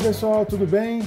pessoal, tudo bem?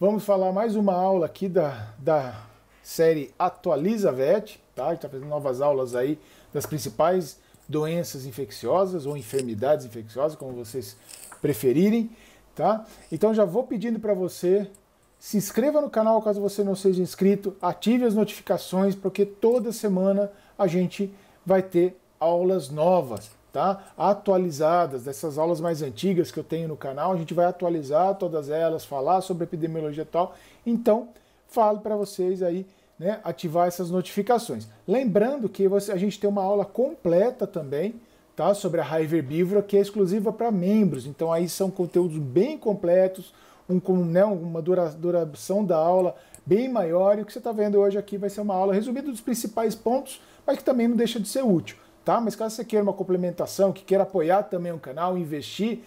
Vamos falar mais uma aula aqui da, da série Atualiza VET, tá? A gente está fazendo novas aulas aí das principais doenças infecciosas ou enfermidades infecciosas, como vocês preferirem, tá? Então já vou pedindo para você se inscreva no canal caso você não seja inscrito, ative as notificações porque toda semana a gente vai ter aulas novas tá? atualizadas, dessas aulas mais antigas que eu tenho no canal. A gente vai atualizar todas elas, falar sobre epidemiologia e tal. Então, falo para vocês aí né, ativar essas notificações. Lembrando que você, a gente tem uma aula completa também tá, sobre a raiva herbívora, que é exclusiva para membros. Então, aí são conteúdos bem completos, um, com, né, uma dura, duração da aula bem maior. E o que você está vendo hoje aqui vai ser uma aula resumida dos principais pontos, mas que também não deixa de ser útil tá? Mas caso você queira uma complementação, que queira apoiar também o canal, investir,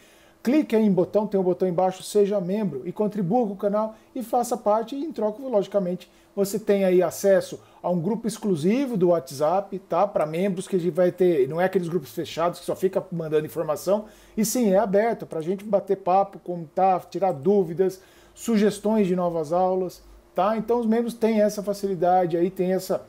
clique aí em botão, tem um botão embaixo, seja membro e contribua com o canal e faça parte. E em troca, logicamente, você tem aí acesso a um grupo exclusivo do WhatsApp, tá? Para membros que a gente vai ter, não é aqueles grupos fechados que só fica mandando informação. E sim, é aberto para a gente bater papo, contar, tirar dúvidas, sugestões de novas aulas, tá? Então os membros têm essa facilidade aí, tem essa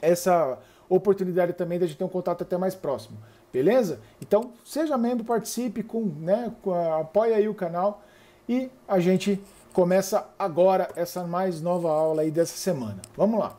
essa oportunidade também de a gente ter um contato até mais próximo. Beleza? Então, seja membro, participe, com, né, com a, apoie aí o canal e a gente começa agora essa mais nova aula aí dessa semana. Vamos lá.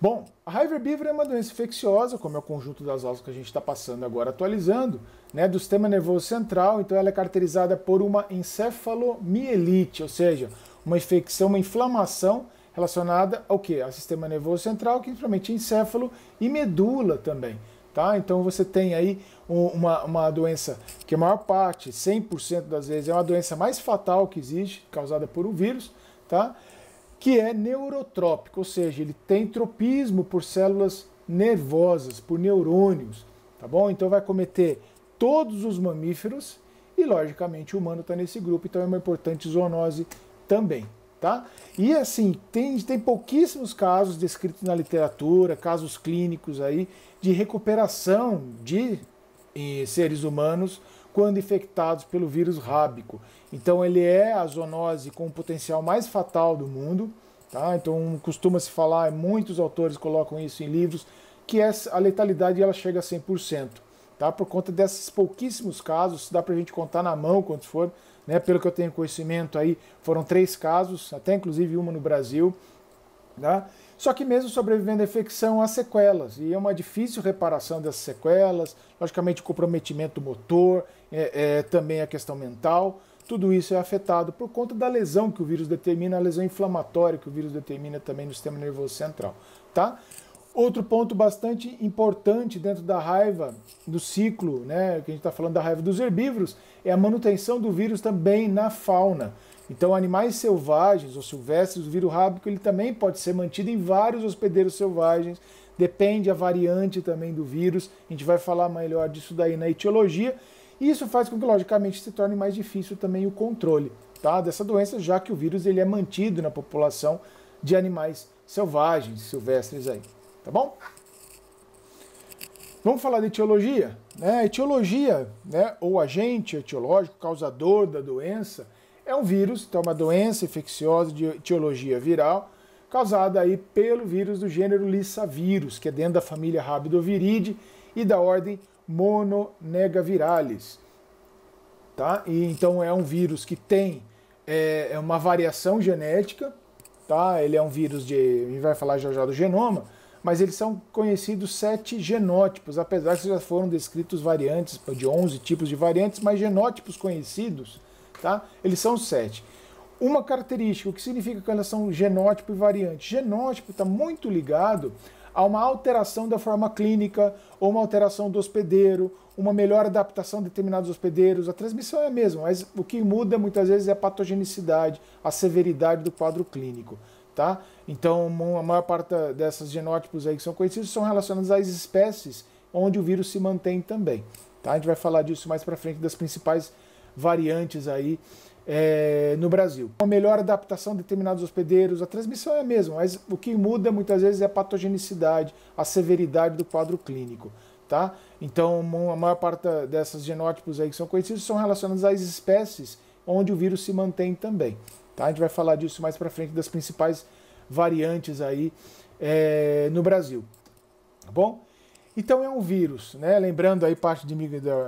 Bom, a raiva herbívora é uma doença infecciosa, como é o conjunto das aulas que a gente está passando agora, atualizando, né, do sistema nervoso central, então ela é caracterizada por uma encefalomielite, ou seja, uma infecção, uma inflamação relacionada ao que? Ao sistema nervoso central, que principalmente encéfalo e medula também. Tá? Então você tem aí uma, uma doença que a maior parte, 100% das vezes, é uma doença mais fatal que existe, causada por um vírus, tá? que é neurotrópico, ou seja, ele tem tropismo por células nervosas, por neurônios, tá bom? Então vai cometer todos os mamíferos e, logicamente, o humano está nesse grupo, então é uma importante zoonose também. Tá? E assim, tem, tem pouquíssimos casos descritos na literatura, casos clínicos aí, de recuperação de eh, seres humanos quando infectados pelo vírus rábico. Então ele é a zoonose com o potencial mais fatal do mundo, tá? Então costuma se falar, muitos autores colocam isso em livros, que a letalidade ela chega a 100%, tá? Por conta desses pouquíssimos casos, dá pra gente contar na mão quantos foram, né? Pelo que eu tenho conhecimento aí, foram três casos, até inclusive uma no Brasil, né? Só que mesmo sobrevivendo à infecção, há sequelas, e é uma difícil reparação dessas sequelas, logicamente comprometimento motor, é, é, também a questão mental, tudo isso é afetado por conta da lesão que o vírus determina, a lesão inflamatória que o vírus determina também no sistema nervoso central, tá? Outro ponto bastante importante dentro da raiva, do ciclo, né, que a gente está falando da raiva dos herbívoros, é a manutenção do vírus também na fauna. Então, animais selvagens ou silvestres, o vírus rábico ele também pode ser mantido em vários hospedeiros selvagens, depende a variante também do vírus. A gente vai falar melhor disso daí na etiologia. E isso faz com que, logicamente, se torne mais difícil também o controle tá, dessa doença, já que o vírus ele é mantido na população de animais selvagens, silvestres aí tá bom? Vamos falar de etiologia? Né? Etiologia, né, ou agente etiológico, causador da doença, é um vírus, então é uma doença infecciosa de etiologia viral, causada aí pelo vírus do gênero Lysavirus que é dentro da família Rabidoviridae e da ordem Mononegaviralis. Tá? E, então é um vírus que tem é, é, uma variação genética, tá? ele é um vírus de, a gente vai falar já já do genoma, mas eles são conhecidos sete genótipos, apesar que já foram descritos variantes, de 11 tipos de variantes, mas genótipos conhecidos, tá? eles são sete. Uma característica, o que significa que elas são genótipo e variante? Genótipo está muito ligado a uma alteração da forma clínica, ou uma alteração do hospedeiro, uma melhor adaptação a determinados hospedeiros. A transmissão é a mesma, mas o que muda muitas vezes é a patogenicidade, a severidade do quadro clínico tá? Então, a maior parte dessas genótipos aí que são conhecidos são relacionados às espécies onde o vírus se mantém também, tá? A gente vai falar disso mais para frente das principais variantes aí é, no Brasil. Uma melhor adaptação a determinados hospedeiros, a transmissão é a mesma, mas o que muda muitas vezes é a patogenicidade, a severidade do quadro clínico. Tá? Então, a maior parte dessas genótipos aí que são conhecidos são relacionados às espécies onde o vírus se mantém também. Tá? A gente vai falar disso mais para frente, das principais variantes aí é, no Brasil. Tá bom? Então é um vírus, né? Lembrando aí parte de,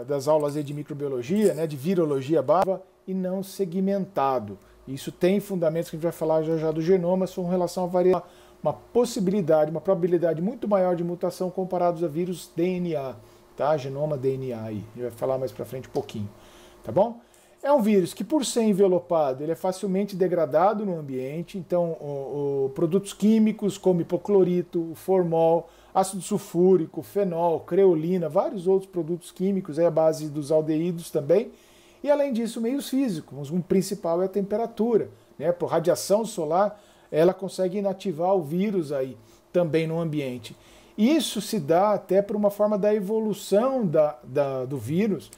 das aulas de microbiologia, né? De virologia básica e não segmentado. Isso tem fundamentos que a gente vai falar já já do genoma, com relação a variar uma possibilidade, uma probabilidade muito maior de mutação comparados a vírus DNA, tá? Genoma DNA aí. A gente vai falar mais para frente um pouquinho, tá bom? É um vírus que, por ser envelopado, ele é facilmente degradado no ambiente. Então, o, o, produtos químicos como hipoclorito, formol, ácido sulfúrico, fenol, creolina, vários outros produtos químicos, é a base dos aldeídos também. E, além disso, meios físicos. O principal é a temperatura. Né? Por radiação solar, ela consegue inativar o vírus aí também no ambiente. Isso se dá até por uma forma da evolução da, da do vírus,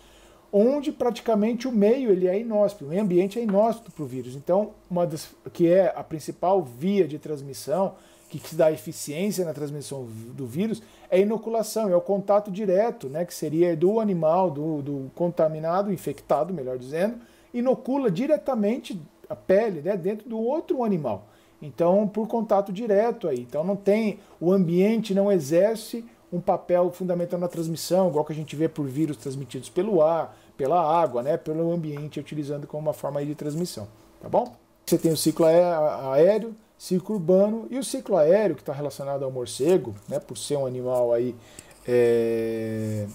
onde praticamente o meio ele é inóspito, o meio ambiente é inóspito para o vírus. Então, uma das que é a principal via de transmissão, que, que dá eficiência na transmissão do vírus, é a inoculação, é o contato direto, né, que seria do animal, do, do contaminado, infectado, melhor dizendo, inocula diretamente a pele, né, dentro do outro animal. Então, por contato direto aí. Então, não tem o ambiente não exerce um papel fundamental na transmissão, igual que a gente vê por vírus transmitidos pelo ar, pela água, né, pelo ambiente, utilizando como uma forma de transmissão, tá bom? Você tem o ciclo aéreo, ciclo urbano e o ciclo aéreo que está relacionado ao morcego, né, por ser um animal aí é,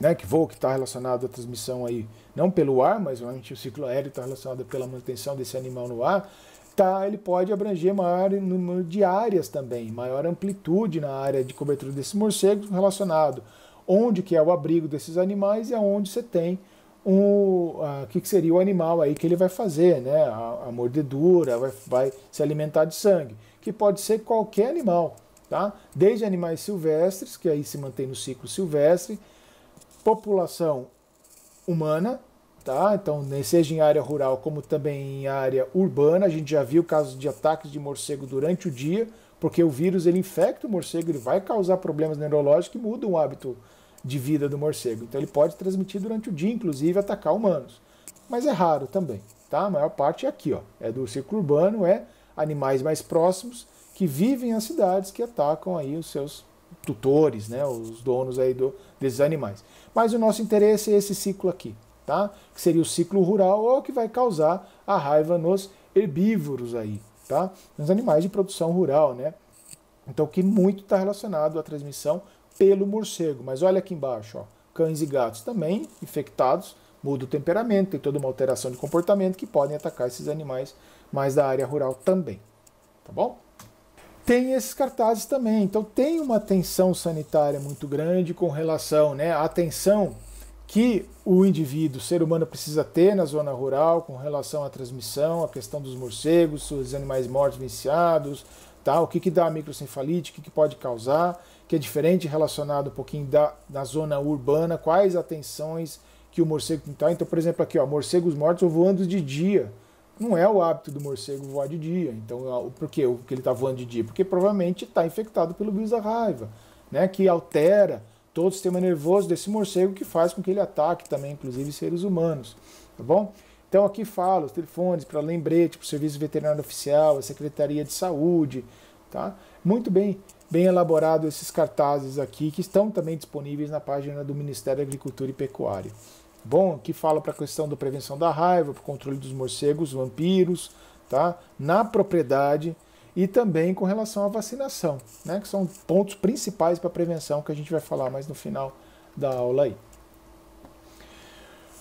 né, que voa, que está relacionado à transmissão aí não pelo ar, mas realmente o ciclo aéreo está relacionado pela manutenção desse animal no ar tá, ele pode abranger maior número de áreas também, maior amplitude na área de cobertura desses morcegos relacionado onde que é o abrigo desses animais e aonde você tem o um, que, que, seria o animal aí que ele vai fazer, né? A, a mordedura, vai, vai se alimentar de sangue, que pode ser qualquer animal, tá? Desde animais silvestres, que aí se mantém no ciclo silvestre, população humana, tá? Então, seja em área rural como também em área urbana, a gente já viu casos de ataques de morcego durante o dia, porque o vírus ele infecta o morcego, ele vai causar problemas neurológicos e muda o hábito de vida do morcego. Então, ele pode transmitir durante o dia, inclusive atacar humanos. Mas é raro também, tá? A maior parte é aqui, ó, é do círculo urbano, é animais mais próximos que vivem as cidades que atacam aí os seus tutores, né, os donos aí do, desses animais. Mas o nosso interesse é esse ciclo aqui tá? que seria o ciclo rural, é ou que vai causar a raiva nos herbívoros aí, tá? nos animais de produção rural. Né? Então, que muito está relacionado à transmissão pelo morcego. Mas olha aqui embaixo, ó, cães e gatos também infectados, muda o temperamento, tem toda uma alteração de comportamento que podem atacar esses animais mais da área rural também. Tá bom? Tem esses cartazes também. Então tem uma atenção sanitária muito grande com relação, né? A atenção que o indivíduo, o ser humano, precisa ter na zona rural com relação à transmissão, a questão dos morcegos, os animais mortos viciados, tá? o que, que dá a microcefalite, o que, que pode causar, que é diferente relacionado um pouquinho da, da zona urbana, quais atenções que o morcego tem. Tá? Então, por exemplo, aqui, ó, morcegos mortos voando de dia. Não é o hábito do morcego voar de dia. Então, por quê? Porque ele está voando de dia? Porque provavelmente está infectado pelo vírus da raiva, né? que altera todo o sistema nervoso desse morcego que faz com que ele ataque também, inclusive, seres humanos. Tá bom? Então aqui fala os telefones para lembrete, para o Serviço Veterinário Oficial, a Secretaria de Saúde, tá? Muito bem, bem elaborado esses cartazes aqui que estão também disponíveis na página do Ministério da Agricultura e Pecuária. Tá bom, aqui fala para a questão da prevenção da raiva, para o controle dos morcegos, vampiros, tá? Na propriedade, e também com relação à vacinação, né, que são pontos principais para prevenção que a gente vai falar mais no final da aula aí.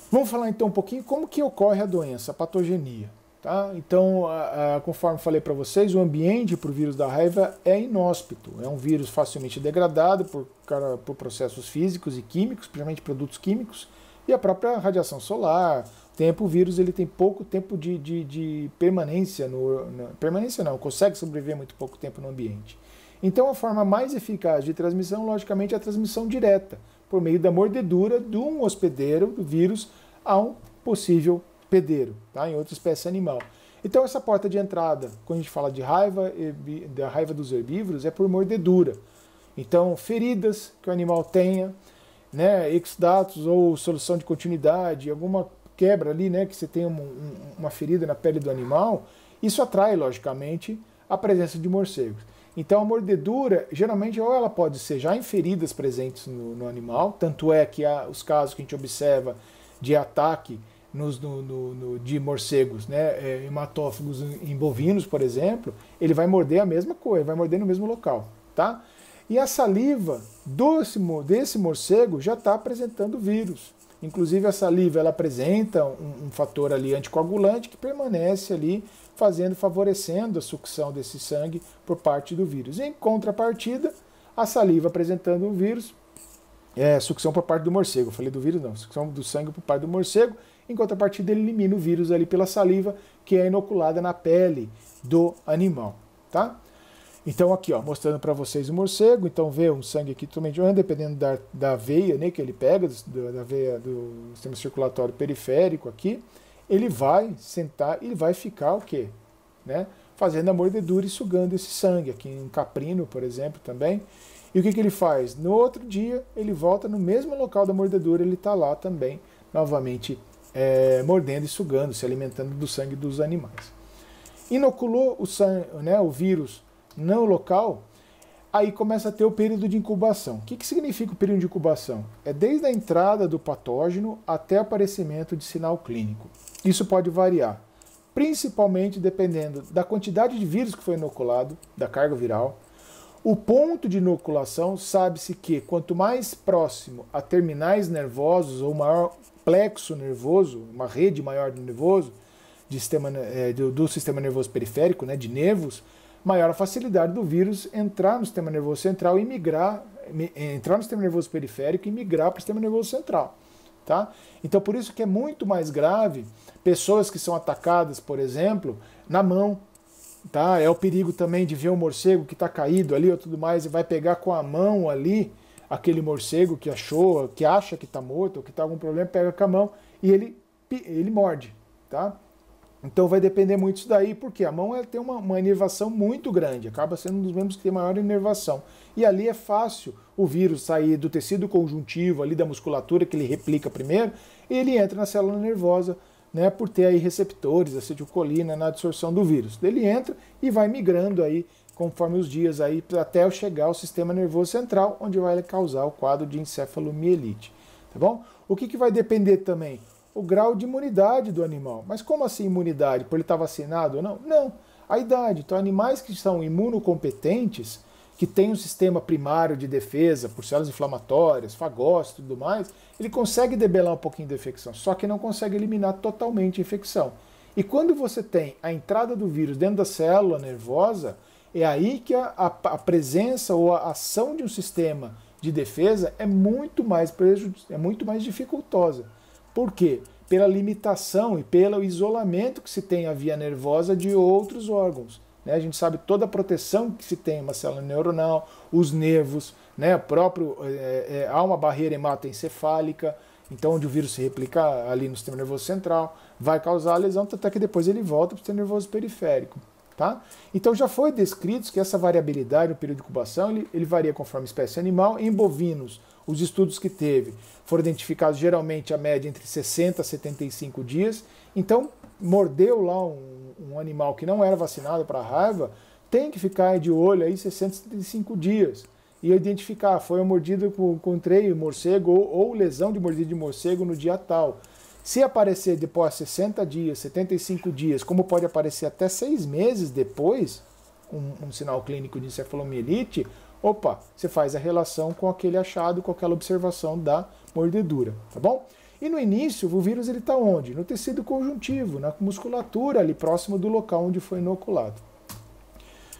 Vamos falar então um pouquinho como que ocorre a doença, a patogenia. Tá? Então, a, a, conforme falei para vocês, o ambiente para o vírus da raiva é inóspito. É um vírus facilmente degradado por, por processos físicos e químicos, principalmente produtos químicos, e a própria radiação solar, tempo, o vírus ele tem pouco tempo de, de, de permanência no. permanência não, consegue sobreviver muito pouco tempo no ambiente. Então a forma mais eficaz de transmissão, logicamente, é a transmissão direta, por meio da mordedura de um hospedeiro do vírus a um possível pedeiro, tá? em outra espécie animal. Então essa porta de entrada, quando a gente fala de raiva, da raiva dos herbívoros, é por mordedura. Então feridas que o animal tenha, né, exudatos ou solução de continuidade, alguma quebra ali, né, que você tem um, um, uma ferida na pele do animal, isso atrai, logicamente, a presença de morcegos. Então a mordedura, geralmente, ou ela pode ser já em feridas presentes no, no animal, tanto é que há os casos que a gente observa de ataque nos, no, no, de morcegos, né, é, hematófagos em bovinos, por exemplo, ele vai morder a mesma coisa, vai morder no mesmo local, tá? E a saliva desse, desse morcego já está apresentando vírus. Inclusive, a saliva ela apresenta um, um, fator ali anticoagulante que permanece ali fazendo, favorecendo a sucção desse sangue por parte do vírus. Em contrapartida, a saliva apresentando o vírus, é, sucção por parte do morcego. Eu falei do vírus, não, sucção do sangue por parte do morcego. Em contrapartida, ele elimina o vírus ali pela saliva que é inoculada na pele do animal, tá? Então aqui, ó, mostrando para vocês o morcego, então vê um sangue aqui de onde, dependendo da, da veia né, que ele pega, do, da veia do sistema circulatório periférico aqui, ele vai sentar, ele vai ficar o quê? Né? Fazendo a mordedura e sugando esse sangue, aqui em caprino, por exemplo, também. E o que, que ele faz? No outro dia, ele volta no mesmo local da mordedura, ele está lá também, novamente é, mordendo e sugando, se alimentando do sangue dos animais. Inoculou o, sangue, né, o vírus não é local, aí começa a ter o período de incubação. O que, que significa o período de incubação? É desde a entrada do patógeno até aparecimento de sinal clínico. Isso pode variar, principalmente dependendo da quantidade de vírus que foi inoculado, da carga viral. O ponto de inoculação sabe-se que quanto mais próximo a terminais nervosos ou maior plexo nervoso, uma rede maior do nervoso, sistema, é, do, do, sistema nervoso periférico, né, de nervos, maior a facilidade do vírus entrar no sistema nervoso central e migrar, entrar no sistema nervoso periférico e migrar para o sistema nervoso central. Tá? Então, por isso que é muito mais grave pessoas que são atacadas, por exemplo, na mão. Tá? É o perigo também de ver um morcego que está caído ali ou tudo mais e vai pegar com a mão ali aquele morcego que achou, que acha que está morto ou que está algum problema, pega com a mão e ele, ele morde. Tá? Então vai depender muito disso daí, porque a mão ela tem uma, uma inervação muito grande, acaba sendo um dos membros que tem maior inervação. E ali é fácil o vírus sair do tecido conjuntivo, ali da musculatura que ele replica primeiro, e ele entra na célula nervosa, né, por ter aí receptores, acetilcolina na absorção do vírus. Ele entra e vai migrando aí conforme os dias aí até chegar ao sistema nervoso central, onde vai causar o quadro de encefalomielite, tá bom? O que, que vai depender também? o grau de imunidade do animal. Mas como assim imunidade? Por ele estar vacinado ou não? Não, a idade. Então, animais que são imunocompetentes, que têm um sistema primário de defesa por células inflamatórias, fagócitos e tudo mais, ele consegue debelar um pouquinho da infecção, só que não consegue eliminar totalmente a infecção. E quando você tem a entrada do vírus dentro da célula nervosa, é aí que a, a, a presença ou a ação de um sistema de defesa é muito mais prejudicial, é muito mais dificultosa. Por quê? Pela limitação e pelo isolamento que se tem a via nervosa de outros órgãos. Né? A gente sabe toda a proteção que se tem uma célula neuronal, os nervos, né? o próprio, é, é, é há uma barreira hematoencefálica, então onde o vírus se replica ali no sistema nervoso central, vai causar a lesão, até que depois ele volta para o sistema nervoso periférico. Tá? Então já foi descrito que essa variabilidade no período de incubação ele, ele varia conforme espécie animal. Em bovinos, os estudos que teve foram identificados geralmente a média entre 60 a 75 dias. Então, mordeu lá um, um animal que não era vacinado para raiva, tem que ficar de olho aí 65 dias e identificar foi uma mordida com, com treio, morcego ou, ou lesão de mordida de morcego no dia tal. Se aparecer depois 60 dias, 75 dias, como pode aparecer até seis meses depois, um, um sinal clínico de encefalomielite, opa, você faz a relação com aquele achado, com aquela observação da mordedura, tá bom? E no início, o vírus ele está onde? No tecido conjuntivo, na musculatura ali próximo do local onde foi inoculado.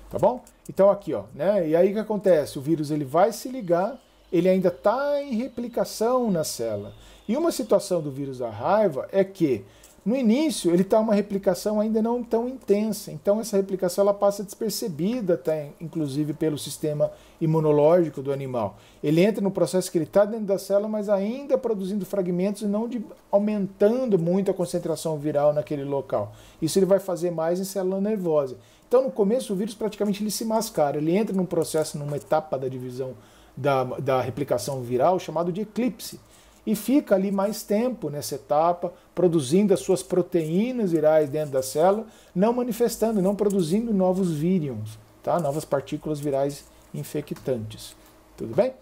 Tá bom? Então aqui, ó, né? E aí o que acontece? O vírus ele vai se ligar, ele ainda está em replicação na célula. E uma situação do vírus da raiva é que no início, ele está uma replicação ainda não tão intensa, então essa replicação ela passa despercebida, até, inclusive pelo sistema imunológico do animal. Ele entra no processo que ele está dentro da célula, mas ainda produzindo fragmentos e não de, aumentando muito a concentração viral naquele local. Isso ele vai fazer mais em célula nervosa. Então, no começo, o vírus praticamente ele se mascara, ele entra num processo, numa etapa da divisão da, da replicação viral chamado de eclipse e fica ali mais tempo nessa etapa, produzindo as suas proteínas virais dentro da célula, não manifestando, não produzindo novos vírions, tá? novas partículas virais infectantes. Tudo bem?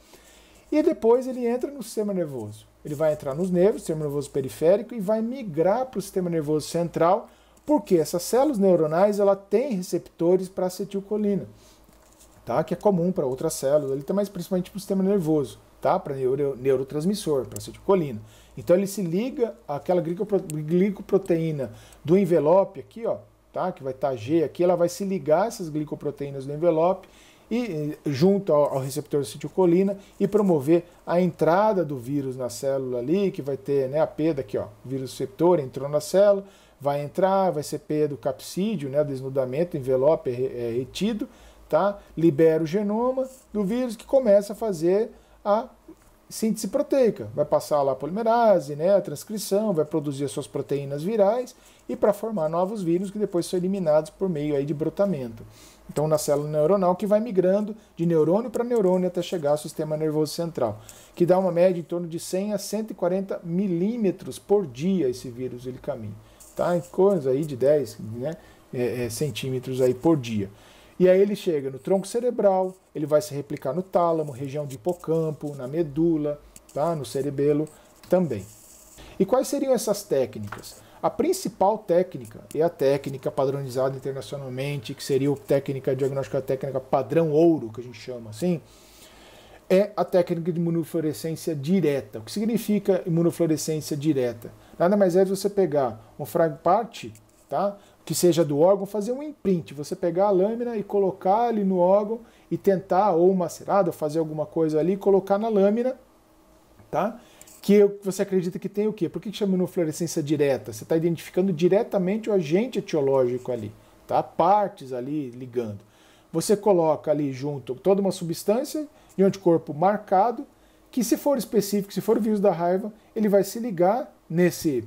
E depois ele entra no sistema nervoso. Ele vai entrar nos nervos, sistema nervoso periférico, e vai migrar para o sistema nervoso central, porque essas células neuronais ela tem receptores para acetilcolina, tá? que é comum para outras células, tá mas principalmente para o sistema nervoso tá? para neuro, neurotransmissor, para acetilcolina. Então ele se liga àquela glicoproteína do envelope aqui, ó, tá? que vai estar tá G aqui, ela vai se ligar a essas glicoproteínas do envelope e junto ao, ao receptor de acetilcolina e promover a entrada do vírus na célula ali, que vai ter né, a P daqui, ó, vírus receptor entrou na célula, vai entrar, vai ser P do capsídeo, né, desnudamento, envelope é, é, retido, tá? libera o genoma do vírus que começa a fazer a síntese proteica. Vai passar lá a polimerase, né, a transcrição, vai produzir as suas proteínas virais e para formar novos vírus que depois são eliminados por meio aí de brotamento. Então, na célula neuronal que vai migrando de neurônio para neurônio até chegar ao sistema nervoso central, que dá uma média em torno de 100 a 140 milímetros por dia esse vírus ele caminha. Tá? Em coisa aí de 10 né, é, é, centímetros aí por dia. E aí ele chega no tronco cerebral, ele vai se replicar no tálamo, região de hipocampo, na medula, tá? no cerebelo também. E quais seriam essas técnicas? A principal técnica é a técnica padronizada internacionalmente, que seria a técnica diagnóstica a técnica padrão ouro, que a gente chama assim, é a técnica de imunofluorescência direta. O que significa imunofluorescência direta? Nada mais é você pegar uma parte tá, que seja do órgão, fazer um imprint, você pegar a lâmina e colocar ali no órgão e tentar, ou macerada, fazer alguma coisa ali, colocar na lâmina, tá? Que você acredita que tem o quê? Por que chama fluorescência direta? Você está identificando diretamente o agente etiológico ali, tá? Partes ali ligando. Você coloca ali junto toda uma substância de anticorpo marcado, que se for específico, se for vírus da raiva, ele vai se ligar nesse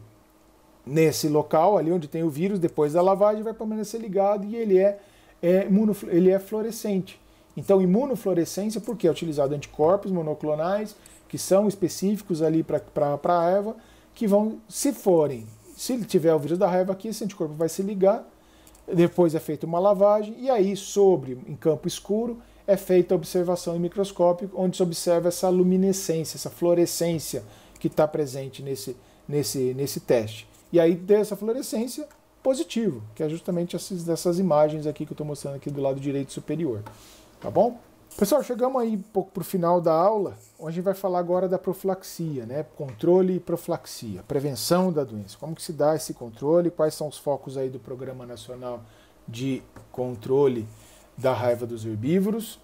nesse local ali onde tem o vírus, depois da lavagem, vai permanecer ligado e ele é, é, ele é fluorescente. Então, imunofluorescência, porque é utilizado anticorpos monoclonais, que são específicos ali para a erva, que vão, se forem, se tiver o vírus da erva aqui, esse anticorpo vai se ligar, depois é feita uma lavagem, e aí, sobre, em campo escuro, é feita a observação em microscópio, onde se observa essa luminescência, essa fluorescência que está presente nesse, nesse, nesse teste. E aí ter essa fluorescência positivo, que é justamente essas, imagens aqui que eu estou mostrando aqui do lado direito superior. Tá bom? Pessoal, chegamos aí um pouco para o final da aula, onde a gente vai falar agora da profilaxia, né? Controle e profilaxia, prevenção da doença. Como que se dá esse controle, quais são os focos aí do Programa Nacional de Controle da Raiva dos Herbívoros.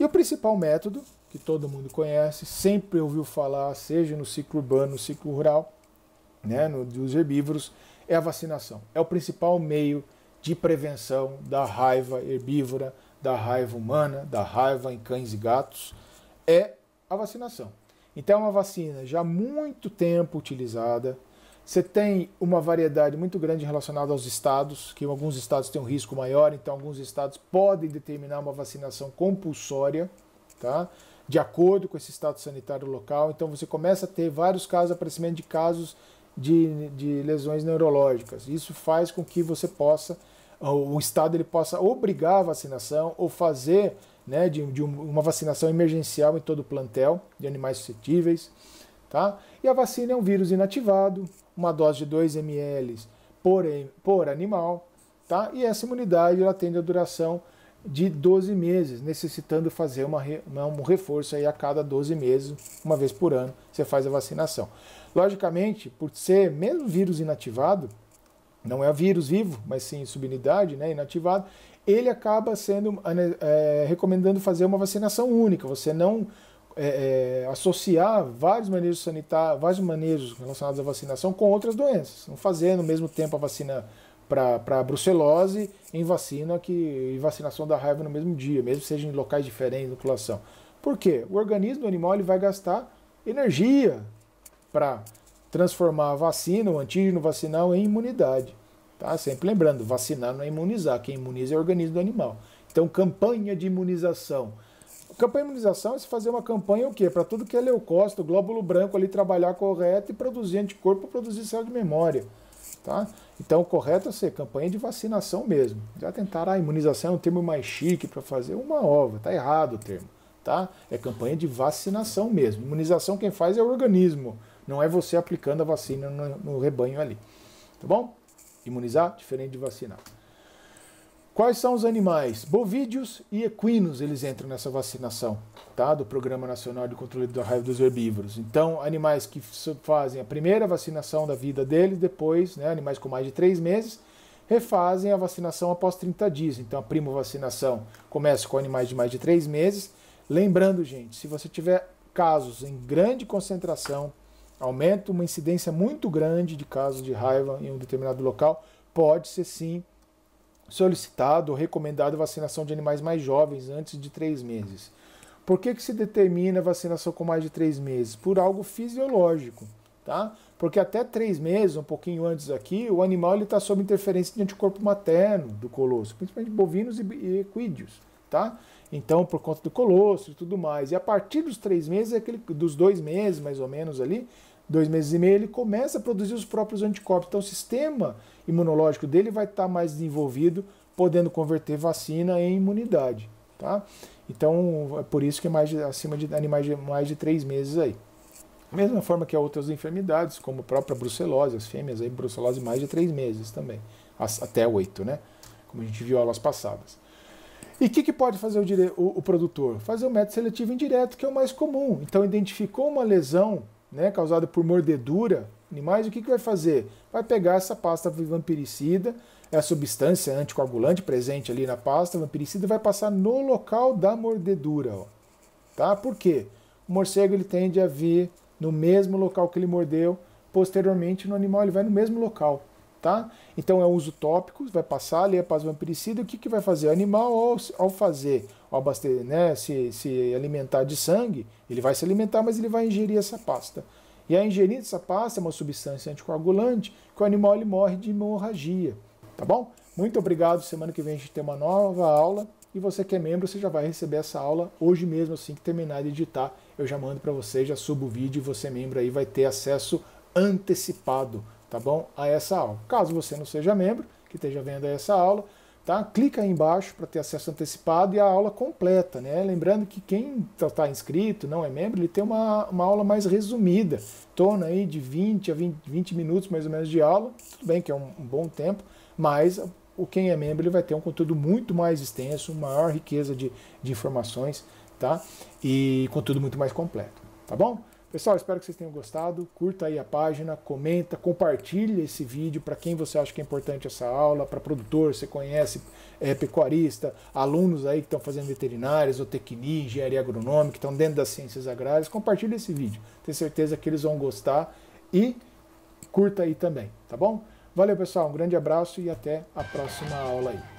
E o principal método, que todo mundo conhece, sempre ouviu falar, seja no ciclo urbano, no ciclo rural, né, no, dos herbívoros, é a vacinação. É o principal meio de prevenção da raiva herbívora, da raiva humana, da raiva em cães e gatos, é a vacinação. Então, é uma vacina já há muito tempo utilizada. Você tem uma variedade muito grande relacionada aos estados, que alguns estados têm um risco maior, então alguns estados podem determinar uma vacinação compulsória, tá? de acordo com esse estado sanitário local. Então, você começa a ter vários casos, aparecimento de casos de, de lesões neurológicas. Isso faz com que você possa, o Estado ele possa obrigar a vacinação ou fazer né, de, de uma vacinação emergencial em todo o plantel de animais suscetíveis. Tá? E a vacina é um vírus inativado, uma dose de 2 ml por, por animal, tá? E essa imunidade ela tem a duração de 12 meses, necessitando fazer uma, uma, né, um reforço aí a cada 12 meses, uma vez por ano, você faz a vacinação. Logicamente, por ser mesmo vírus inativado, não é vírus vivo, mas sim subunidade, né, inativado, ele acaba sendo né, é, recomendando fazer uma vacinação única. Você não é, é, associar vários manejos sanitários, vários manejos relacionados à vacinação com outras doenças. Não fazer no mesmo tempo a vacina para brucelose em vacina que em vacinação da raiva no mesmo dia, mesmo seja em locais diferentes de população. Por quê? O organismo do animal ele vai gastar energia para transformar a vacina, o antígeno vacinal, em imunidade. Tá? Sempre lembrando, vacinar não é imunizar, quem imuniza é o organismo do animal. Então, campanha de imunização. Campanha de imunização é se fazer uma campanha o quê? Para tudo que é leucócito, glóbulo branco ali trabalhar correto e produzir anticorpo, produzir célula de memória. Tá? Então, o correto é ser campanha de vacinação mesmo. Já tentaram, ah, imunização é um termo mais chique para fazer uma ova, tá errado o termo, tá? É campanha de vacinação mesmo. Imunização quem faz é o organismo. Não é você aplicando a vacina no, no rebanho ali. Tá bom? Imunizar, diferente de vacinar. Quais são os animais? Bovídeos e equinos eles entram nessa vacinação, tá? Do Programa Nacional de Controle da Raiva dos Herbívoros. Então, animais que fazem a primeira vacinação da vida deles, depois, né, animais com mais de três meses, refazem a vacinação após 30 dias. Então, a primo vacinação começa com animais de mais de três meses. Lembrando, gente, se você tiver casos em grande concentração, Aumenta uma incidência muito grande de casos de raiva em um determinado local, pode ser sim solicitado ou recomendado vacinação de animais mais jovens, antes de três meses. Por que, que se determina vacinação com mais de três meses? Por algo fisiológico, tá? Porque até três meses, um pouquinho antes aqui, o animal está sob interferência de anticorpo materno do colosso, principalmente bovinos e equídeos, tá? Então, por conta do colosso e tudo mais. E a partir dos três meses, é aquele, dos dois meses mais ou menos ali, dois meses e meio, ele começa a produzir os próprios anticorpos. Então, o sistema imunológico dele vai estar mais desenvolvido, podendo converter vacina em imunidade. Tá? Então, é por isso que é mais de, acima de animais de mais de três meses aí. Mesma forma que outras enfermidades, como a própria brucelose, as fêmeas aí, brucelose mais de três meses também, as, até oito, né? Como a gente viu aulas passadas. E o que, que, pode fazer o, o, o produtor? Fazer o método seletivo indireto, que é o mais comum. Então, identificou uma lesão né, causada por mordedura, animais, o que, que vai fazer? Vai pegar essa pasta vampiricida, essa é a substância anticoagulante presente ali na pasta vampiricida, vai passar no local da mordedura. Ó. Tá? Por quê? O morcego ele tende a vir no mesmo local que ele mordeu, posteriormente no animal ele vai no mesmo local. Tá? Então é um uso tópico, vai passar ali a paz vampiricida, o que, que vai fazer? O animal, ao, ao fazer, ao abastecer, né, se, se alimentar de sangue, ele vai se alimentar, mas ele vai ingerir essa pasta. E a ingerir essa pasta é uma substância anticoagulante que o animal ele morre de hemorragia. Tá bom? Muito obrigado. Semana que vem a gente tem uma nova aula. E você que é membro, você já vai receber essa aula hoje mesmo, assim que terminar de editar. Eu já mando para você, já subo o vídeo e você, membro, aí vai ter acesso antecipado tá bom? A essa aula. Caso você não seja membro, que esteja vendo essa aula, tá? Clica aí embaixo para ter acesso antecipado e a aula completa, né? Lembrando que quem está tá inscrito, não é membro, ele tem uma, uma aula mais resumida, torna aí de 20 a 20, 20 minutos mais ou menos de aula, tudo bem que é um, um bom tempo, mas o quem é membro ele vai ter um conteúdo muito mais extenso, maior riqueza de, de informações, tá? E conteúdo muito mais completo, tá bom? Pessoal, espero que vocês tenham gostado. Curta aí a página, comenta, compartilha esse vídeo para quem você acha que é importante essa aula, para produtor, você conhece é, pecuarista, alunos aí que estão fazendo veterinária, zootecnia, engenharia agronômica, que estão dentro das ciências agrárias. compartilhe esse vídeo. Tenho certeza que eles vão gostar e curta aí também, tá bom? Valeu, pessoal. Um grande abraço e até a próxima aula aí.